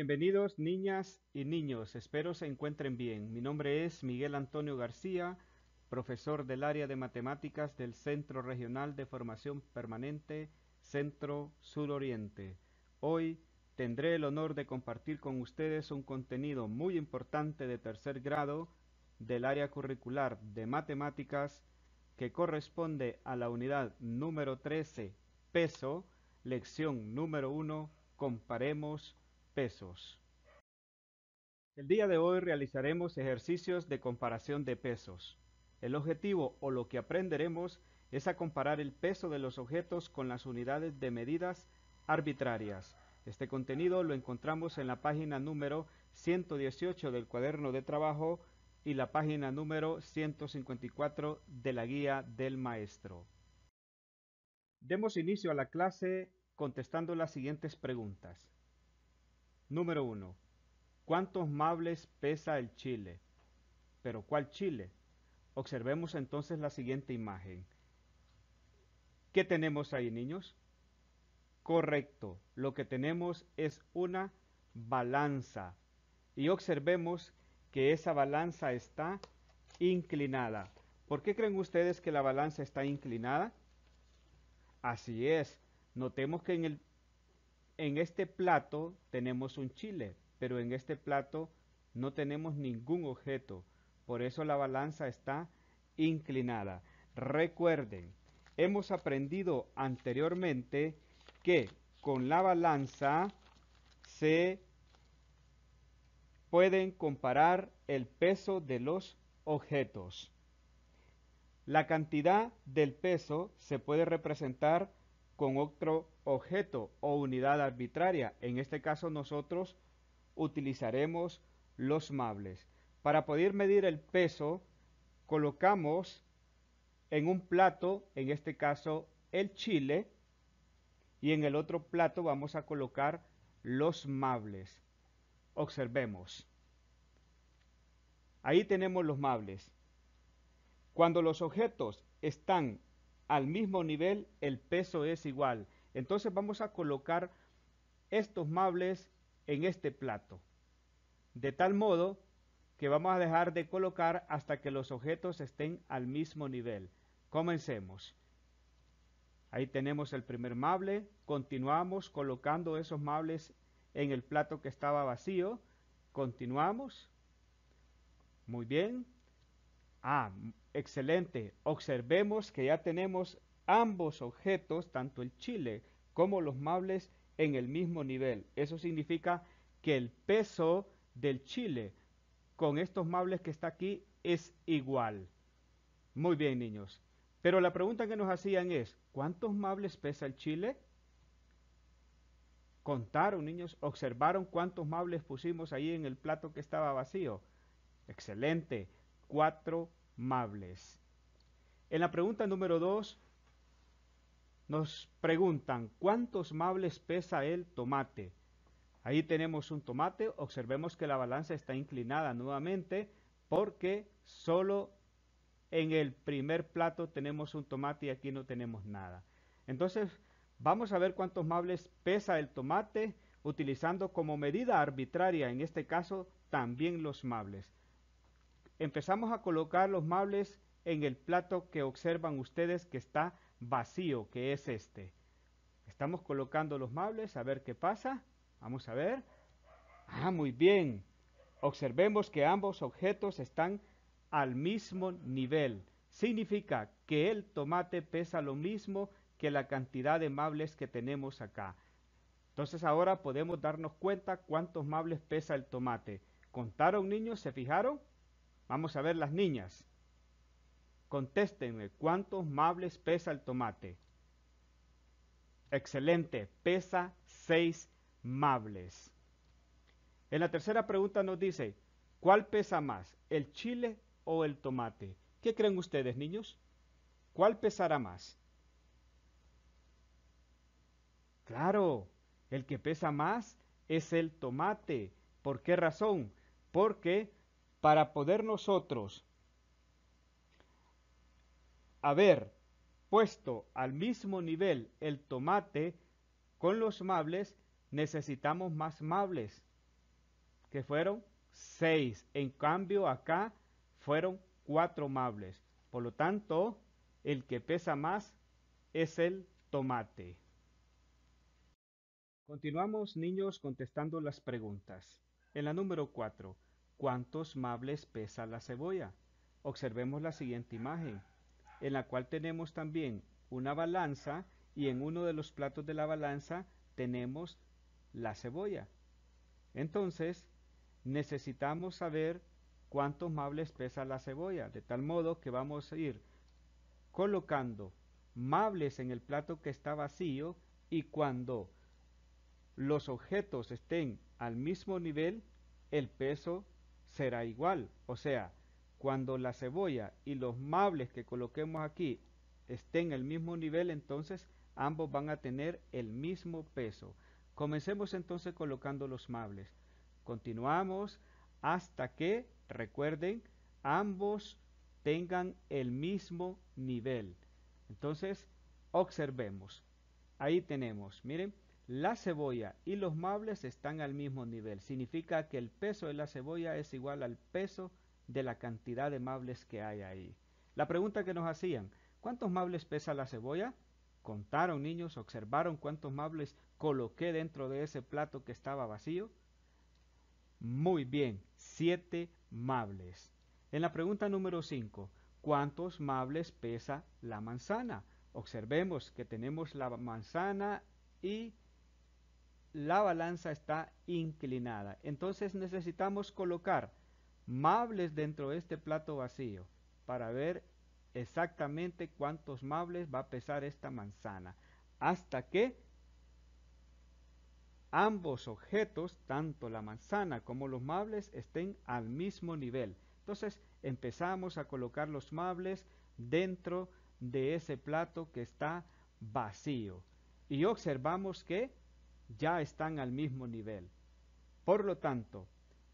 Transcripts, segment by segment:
Bienvenidos niñas y niños, espero se encuentren bien. Mi nombre es Miguel Antonio García, profesor del área de matemáticas del Centro Regional de Formación Permanente Centro Sur Oriente. Hoy tendré el honor de compartir con ustedes un contenido muy importante de tercer grado del área curricular de matemáticas que corresponde a la unidad número 13, peso, lección número 1, comparemos pesos. El día de hoy realizaremos ejercicios de comparación de pesos. El objetivo o lo que aprenderemos es a comparar el peso de los objetos con las unidades de medidas arbitrarias. Este contenido lo encontramos en la página número 118 del cuaderno de trabajo y la página número 154 de la guía del maestro. Demos inicio a la clase contestando las siguientes preguntas. Número 1. ¿Cuántos mables pesa el chile? Pero ¿cuál chile? Observemos entonces la siguiente imagen. ¿Qué tenemos ahí, niños? Correcto, lo que tenemos es una balanza. Y observemos que esa balanza está inclinada. ¿Por qué creen ustedes que la balanza está inclinada? Así es. Notemos que en el en este plato tenemos un chile, pero en este plato no tenemos ningún objeto. Por eso la balanza está inclinada. Recuerden, hemos aprendido anteriormente que con la balanza se pueden comparar el peso de los objetos. La cantidad del peso se puede representar con otro objeto o unidad arbitraria. En este caso nosotros utilizaremos los mables. Para poder medir el peso, colocamos en un plato, en este caso el chile, y en el otro plato vamos a colocar los mables. Observemos. Ahí tenemos los mables. Cuando los objetos están al mismo nivel, el peso es igual. Entonces vamos a colocar estos mables en este plato, de tal modo que vamos a dejar de colocar hasta que los objetos estén al mismo nivel. Comencemos. Ahí tenemos el primer mable, continuamos colocando esos mables en el plato que estaba vacío, continuamos. Muy bien. Ah, excelente. Observemos que ya tenemos ambos objetos, tanto el chile como los mables, en el mismo nivel. Eso significa que el peso del chile con estos mables que está aquí es igual. Muy bien, niños. Pero la pregunta que nos hacían es, ¿cuántos mables pesa el chile? Contaron, niños, observaron cuántos mables pusimos ahí en el plato que estaba vacío. Excelente, cuatro mables. En la pregunta número dos, nos preguntan, ¿cuántos mables pesa el tomate? Ahí tenemos un tomate, observemos que la balanza está inclinada nuevamente porque solo en el primer plato tenemos un tomate y aquí no tenemos nada. Entonces, vamos a ver cuántos mables pesa el tomate utilizando como medida arbitraria, en este caso, también los mables. Empezamos a colocar los mables en el plato que observan ustedes que está vacío que es este. Estamos colocando los mables, a ver qué pasa. Vamos a ver. Ah, muy bien. Observemos que ambos objetos están al mismo nivel. Significa que el tomate pesa lo mismo que la cantidad de mables que tenemos acá. Entonces ahora podemos darnos cuenta cuántos mables pesa el tomate. ¿Contaron niños? ¿Se fijaron? Vamos a ver las niñas. Contéstenme, ¿cuántos mables pesa el tomate? Excelente, pesa seis mables. En la tercera pregunta nos dice, ¿cuál pesa más, el chile o el tomate? ¿Qué creen ustedes, niños? ¿Cuál pesará más? Claro, el que pesa más es el tomate. ¿Por qué razón? Porque para poder nosotros haber puesto al mismo nivel el tomate con los mables, necesitamos más mables, que fueron seis. En cambio, acá fueron cuatro mables. Por lo tanto, el que pesa más es el tomate. Continuamos, niños, contestando las preguntas. En la número cuatro, ¿cuántos mables pesa la cebolla? Observemos la siguiente imagen en la cual tenemos también una balanza y en uno de los platos de la balanza tenemos la cebolla. Entonces, necesitamos saber cuántos mables pesa la cebolla, de tal modo que vamos a ir colocando mables en el plato que está vacío y cuando los objetos estén al mismo nivel, el peso será igual. O sea, cuando la cebolla y los mables que coloquemos aquí estén al mismo nivel, entonces ambos van a tener el mismo peso. Comencemos entonces colocando los mables. Continuamos hasta que, recuerden, ambos tengan el mismo nivel. Entonces, observemos. Ahí tenemos, miren, la cebolla y los mables están al mismo nivel. Significa que el peso de la cebolla es igual al peso de la cantidad de mables que hay ahí. La pregunta que nos hacían, ¿cuántos mables pesa la cebolla? Contaron niños, observaron cuántos mables coloqué dentro de ese plato que estaba vacío. Muy bien, siete mables. En la pregunta número 5, ¿cuántos mables pesa la manzana? Observemos que tenemos la manzana y la balanza está inclinada. Entonces necesitamos colocar mables dentro de este plato vacío para ver exactamente cuántos mables va a pesar esta manzana hasta que ambos objetos, tanto la manzana como los mables, estén al mismo nivel. Entonces empezamos a colocar los mables dentro de ese plato que está vacío y observamos que ya están al mismo nivel. Por lo tanto,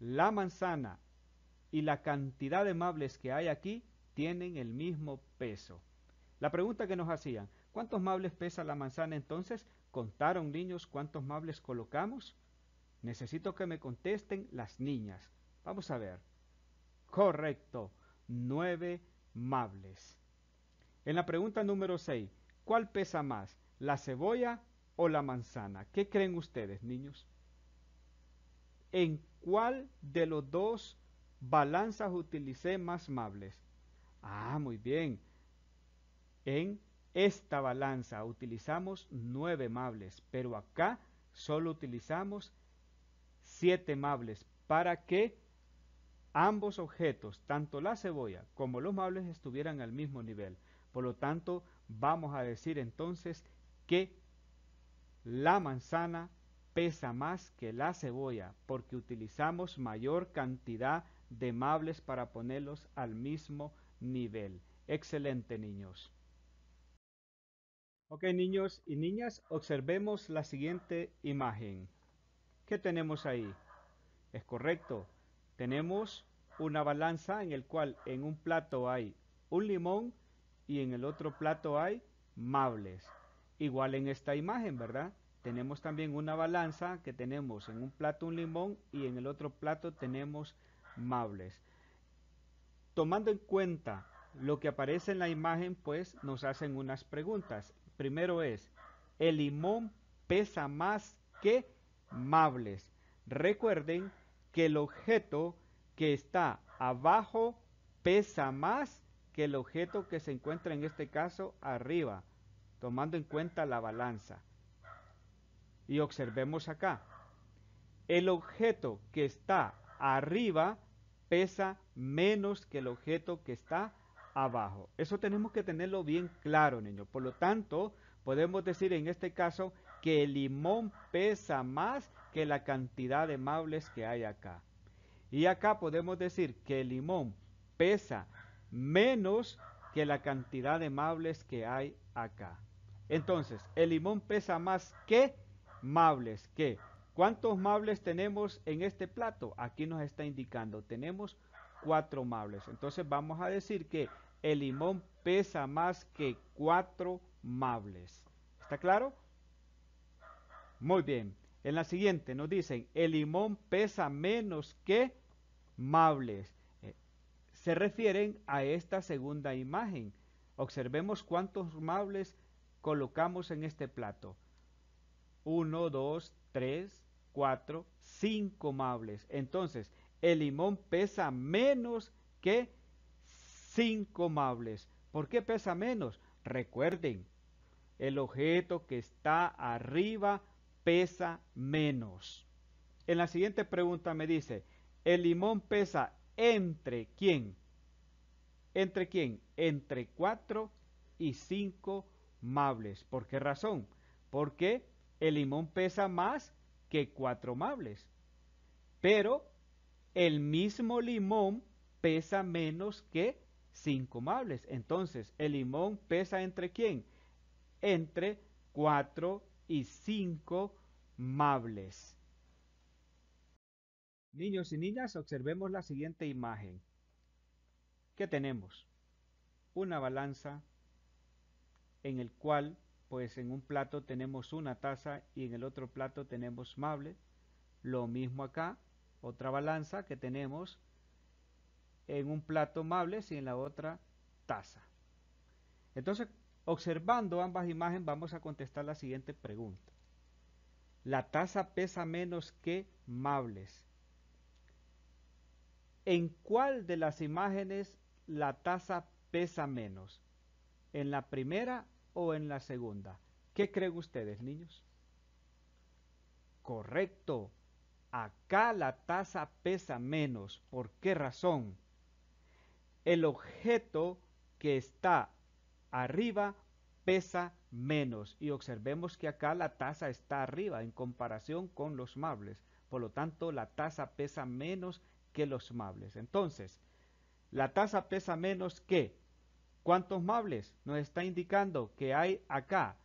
la manzana y la cantidad de mables que hay aquí tienen el mismo peso. La pregunta que nos hacían, ¿cuántos mables pesa la manzana entonces? ¿Contaron niños cuántos mables colocamos? Necesito que me contesten las niñas. Vamos a ver. Correcto, nueve mables. En la pregunta número 6, ¿cuál pesa más, la cebolla o la manzana? ¿Qué creen ustedes, niños? ¿En cuál de los dos balanzas utilicé más mables. Ah, muy bien. En esta balanza utilizamos nueve mables, pero acá solo utilizamos siete mables para que ambos objetos, tanto la cebolla como los mables, estuvieran al mismo nivel. Por lo tanto, vamos a decir entonces que la manzana pesa más que la cebolla, porque utilizamos mayor cantidad de mables para ponerlos al mismo nivel. Excelente, niños. Ok, niños y niñas, observemos la siguiente imagen. ¿Qué tenemos ahí? Es correcto. Tenemos una balanza en el cual en un plato hay un limón y en el otro plato hay mables. Igual en esta imagen, ¿verdad? Tenemos también una balanza que tenemos en un plato un limón y en el otro plato tenemos mables. Tomando en cuenta lo que aparece en la imagen, pues nos hacen unas preguntas. Primero es, ¿el limón pesa más que mables? Recuerden que el objeto que está abajo pesa más que el objeto que se encuentra en este caso arriba, tomando en cuenta la balanza. Y observemos acá. El objeto que está arriba pesa menos que el objeto que está abajo. Eso tenemos que tenerlo bien claro, niño. Por lo tanto, podemos decir en este caso que el limón pesa más que la cantidad de mables que hay acá. Y acá podemos decir que el limón pesa menos que la cantidad de mables que hay acá. Entonces, el limón pesa más que mables que ¿Cuántos mables tenemos en este plato? Aquí nos está indicando, tenemos cuatro mables. Entonces vamos a decir que el limón pesa más que cuatro mables. ¿Está claro? Muy bien. En la siguiente nos dicen, el limón pesa menos que mables. Eh, se refieren a esta segunda imagen. Observemos cuántos mables colocamos en este plato. 1, 2, 3, 4, 5 mables. Entonces, el limón pesa menos que 5 mables. ¿Por qué pesa menos? Recuerden, el objeto que está arriba pesa menos. En la siguiente pregunta me dice, el limón pesa entre quién? ¿Entre quién? Entre 4 y 5 mables. ¿Por qué razón? Porque el limón pesa más que cuatro mables, pero el mismo limón pesa menos que cinco mables. Entonces, el limón pesa entre quién? Entre cuatro y cinco mables. Niños y niñas, observemos la siguiente imagen. ¿Qué tenemos? Una balanza en el cual pues en un plato tenemos una taza y en el otro plato tenemos mable. Lo mismo acá, otra balanza que tenemos en un plato mables y en la otra taza. Entonces, observando ambas imágenes, vamos a contestar la siguiente pregunta. La taza pesa menos que mables. ¿En cuál de las imágenes la taza pesa menos? ¿En la primera o en la segunda? ¿Qué creen ustedes, niños? Correcto. Acá la taza pesa menos. ¿Por qué razón? El objeto que está arriba pesa menos. Y observemos que acá la taza está arriba en comparación con los mables. Por lo tanto, la taza pesa menos que los mables. Entonces, la taza pesa menos que ¿Cuántos mables? Nos está indicando que hay acá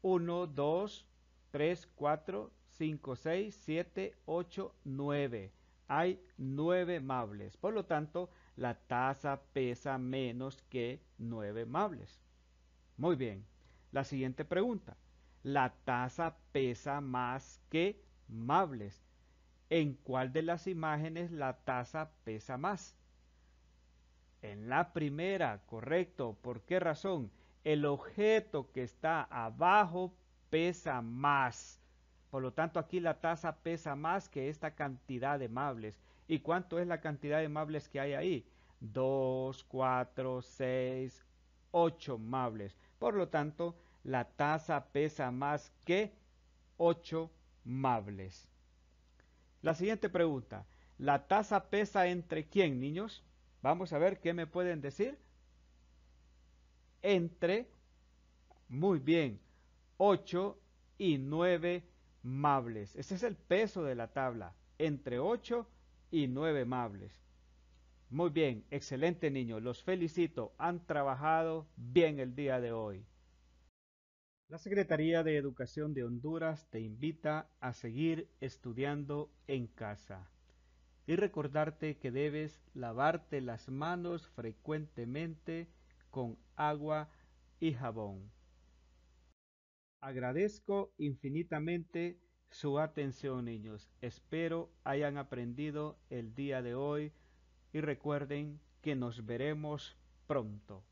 1, 2, 3, 4, 5, 6, 7, 8, 9. Hay 9 mables. Por lo tanto, la taza pesa menos que 9 mables. Muy bien. La siguiente pregunta. La taza pesa más que mables. ¿En cuál de las imágenes la taza pesa más? En la primera, correcto. ¿Por qué razón? El objeto que está abajo pesa más. Por lo tanto, aquí la tasa pesa más que esta cantidad de mables. ¿Y cuánto es la cantidad de mables que hay ahí? 2, 4, 6, ocho mables. Por lo tanto, la tasa pesa más que 8 mables. La siguiente pregunta. ¿La tasa pesa entre quién, niños? Vamos a ver qué me pueden decir. Entre, muy bien, 8 y 9 mables. Ese es el peso de la tabla, entre 8 y 9 mables. Muy bien, excelente niño, los felicito, han trabajado bien el día de hoy. La Secretaría de Educación de Honduras te invita a seguir estudiando en casa y recordarte que debes lavarte las manos frecuentemente con agua y jabón. Agradezco infinitamente su atención, niños. Espero hayan aprendido el día de hoy y recuerden que nos veremos pronto.